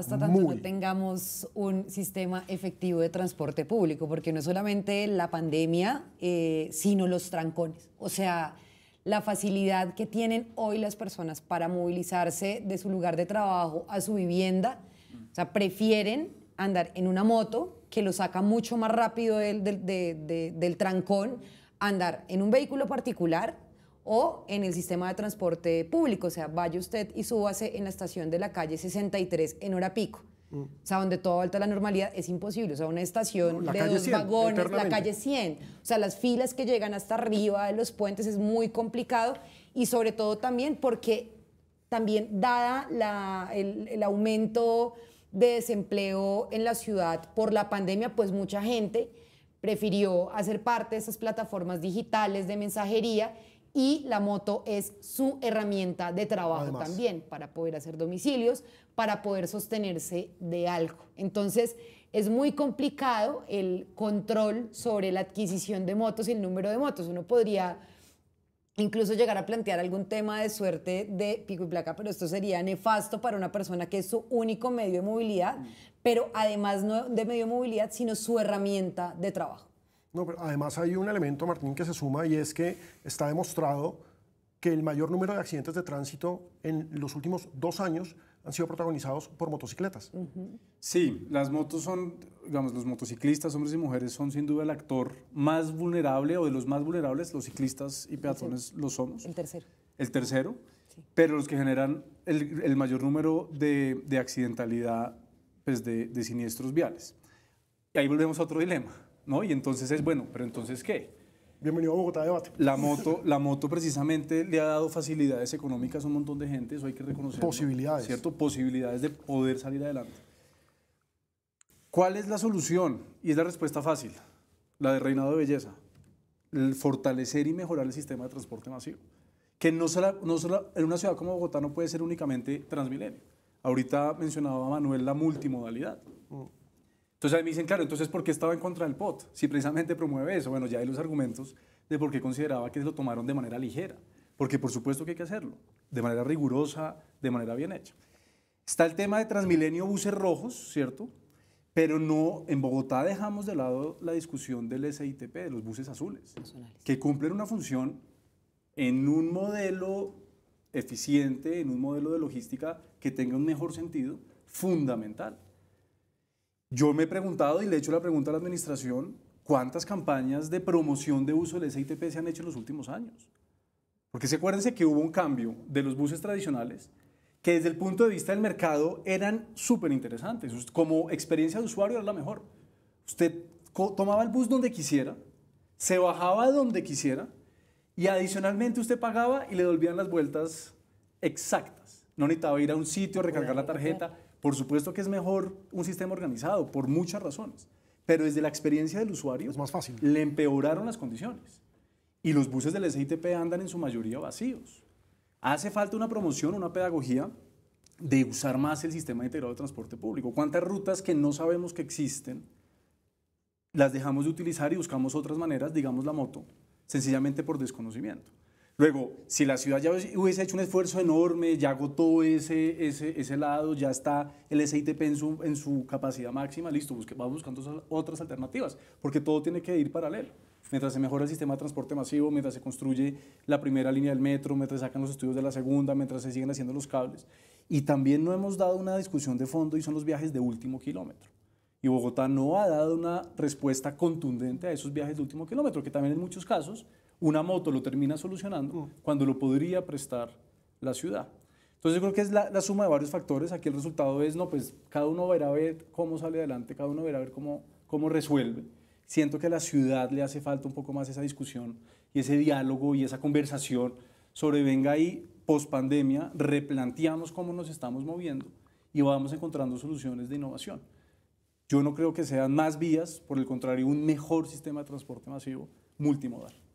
hasta tanto que tengamos un sistema efectivo de transporte público, porque no es solamente la pandemia, eh, sino los trancones. O sea, la facilidad que tienen hoy las personas para movilizarse de su lugar de trabajo a su vivienda, o sea, prefieren andar en una moto que lo saca mucho más rápido del, del, del trancón, andar en un vehículo particular o en el sistema de transporte público, o sea, vaya usted y súbase en la estación de la calle 63 en hora pico. Mm. O sea, donde todo vuelta la normalidad es imposible. O sea, una estación de dos vagones, la calle 100. O sea, las filas que llegan hasta arriba de los puentes es muy complicado y sobre todo también porque también dada el, el aumento de desempleo en la ciudad por la pandemia, pues mucha gente prefirió hacer parte de esas plataformas digitales de mensajería y la moto es su herramienta de trabajo también para poder hacer domicilios, para poder sostenerse de algo. Entonces, es muy complicado el control sobre la adquisición de motos y el número de motos. Uno podría incluso llegar a plantear algún tema de suerte de pico y placa, pero esto sería nefasto para una persona que es su único medio de movilidad, mm. pero además no de medio de movilidad, sino su herramienta de trabajo además hay un elemento, Martín, que se suma y es que está demostrado que el mayor número de accidentes de tránsito en los últimos dos años han sido protagonizados por motocicletas. Sí, las motos son, digamos, los motociclistas, hombres y mujeres, son sin duda el actor más vulnerable o de los más vulnerables, los ciclistas y peatones los somos. El tercero. El tercero, pero los que generan el, mayor número de, accidentalidad, pues de siniestros viales. Y ahí volvemos a otro dilema ¿no? Y entonces es, bueno, pero entonces ¿qué? Bienvenido a Bogotá Debate. La moto, la moto precisamente le ha dado facilidades económicas a un montón de gente, eso hay que reconocer. Posibilidades. ¿Cierto? Posibilidades de poder salir adelante. ¿Cuál es la solución? Y es la respuesta fácil, la de reinado de belleza. El fortalecer y mejorar el sistema de transporte masivo. Que no en una ciudad como Bogotá no puede ser únicamente Transmilenio. Ahorita mencionaba Manuel la multimodalidad. Mm. Entonces ahí me dicen, claro, entonces ¿por qué estaba en contra del POT? Si precisamente promueve eso. Bueno, ya hay los argumentos de por qué consideraba que lo tomaron de manera ligera. Porque por supuesto que hay que hacerlo, de manera rigurosa, de manera bien hecha. Está el tema de Transmilenio buses rojos, ¿cierto? Pero no, en Bogotá dejamos de lado la discusión del SITP, de los buses azules, que cumplen una función en un modelo eficiente, en un modelo de logística que tenga un mejor sentido, fundamental. Yo me he preguntado y le he hecho la pregunta a la administración, ¿cuántas campañas de promoción de uso del SITP se han hecho en los últimos años? Porque se acuérdense que hubo un cambio de los buses tradicionales que desde el punto de vista del mercado eran súper interesantes. Como experiencia de usuario era la mejor. Usted tomaba el bus donde quisiera, se bajaba donde quisiera y adicionalmente usted pagaba y le volvían las vueltas exactas. No necesitaba ir a un sitio, recargar la tarjeta. Por supuesto que es mejor un sistema organizado, por muchas razones, pero desde la experiencia del usuario es más fácil. le empeoraron las condiciones. Y los buses del SITP andan en su mayoría vacíos. Hace falta una promoción, una pedagogía de usar más el sistema integrado de transporte público. ¿Cuántas rutas que no sabemos que existen las dejamos de utilizar y buscamos otras maneras, digamos la moto, sencillamente por desconocimiento? Luego, si la ciudad ya hubiese hecho un esfuerzo enorme, ya agotó ese, ese, lado, ya está el SITP en su, en su capacidad máxima, listo, busque, vamos buscando otras alternativas, porque todo tiene que ir paralelo. Mientras se mejora el sistema de transporte masivo, mientras se construye la primera línea del metro, mientras sacan los estudios de la segunda, mientras se siguen haciendo los cables. Y también no hemos dado una discusión de fondo y son los viajes de último kilómetro. Y Bogotá no ha dado una respuesta contundente a esos viajes de último kilómetro, que también en muchos casos una moto lo termina solucionando mm. cuando lo podría prestar la ciudad. Entonces yo creo que es la, suma de varios factores. Aquí el resultado es, no, pues cada uno verá a ver cómo sale adelante, cada uno verá a ver cómo, cómo resuelve. Siento que a la ciudad le hace falta un poco más esa discusión y ese diálogo y esa conversación sobre venga ahí, post pandemia, replanteamos cómo nos estamos moviendo y vamos encontrando soluciones de innovación. Yo no creo que sean más vías, por el contrario, un mejor sistema de transporte masivo multimodal.